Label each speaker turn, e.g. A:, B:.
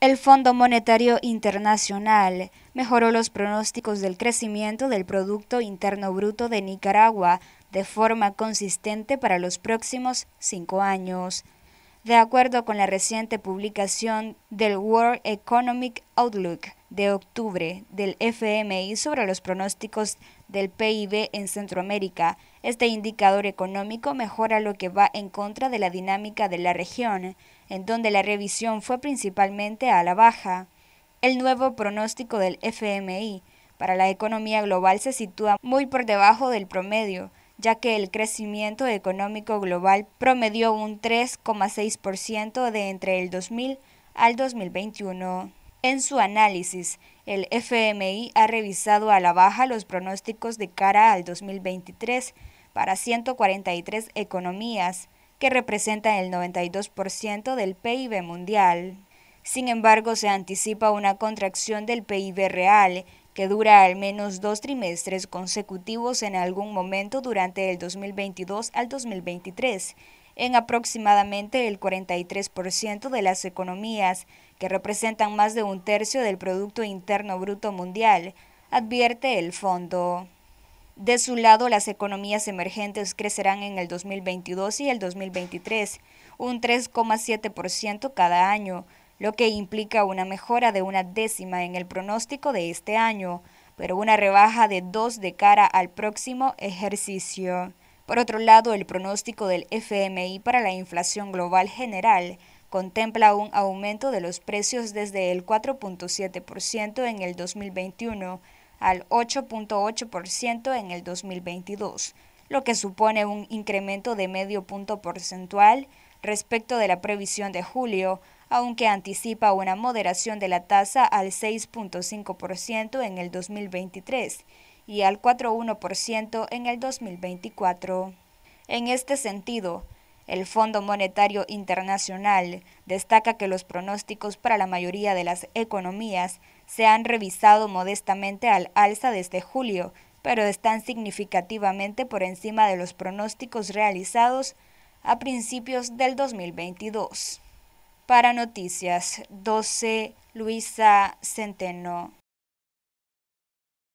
A: El Fondo Monetario Internacional mejoró los pronósticos del crecimiento del Producto Interno Bruto de Nicaragua de forma consistente para los próximos cinco años. De acuerdo con la reciente publicación del World Economic Outlook, de octubre del FMI sobre los pronósticos del PIB en Centroamérica. Este indicador económico mejora lo que va en contra de la dinámica de la región, en donde la revisión fue principalmente a la baja. El nuevo pronóstico del FMI para la economía global se sitúa muy por debajo del promedio, ya que el crecimiento económico global promedió un 3,6% de entre el 2000 al 2021. En su análisis, el FMI ha revisado a la baja los pronósticos de cara al 2023 para 143 economías, que representan el 92% del PIB mundial. Sin embargo, se anticipa una contracción del PIB real que dura al menos dos trimestres consecutivos en algún momento durante el 2022 al 2023 en aproximadamente el 43% de las economías, que representan más de un tercio del Producto Interno Bruto Mundial, advierte el fondo. De su lado, las economías emergentes crecerán en el 2022 y el 2023, un 3,7% cada año, lo que implica una mejora de una décima en el pronóstico de este año, pero una rebaja de dos de cara al próximo ejercicio. Por otro lado, el pronóstico del FMI para la inflación global general contempla un aumento de los precios desde el 4.7% en el 2021 al 8.8% en el 2022, lo que supone un incremento de medio punto porcentual respecto de la previsión de julio, aunque anticipa una moderación de la tasa al 6.5% en el 2023 y al 4.1% en el 2024. En este sentido, el Fondo Monetario Internacional destaca que los pronósticos para la mayoría de las economías se han revisado modestamente al alza desde julio, pero están significativamente por encima de los pronósticos realizados a principios del 2022. Para Noticias 12, Luisa Centeno.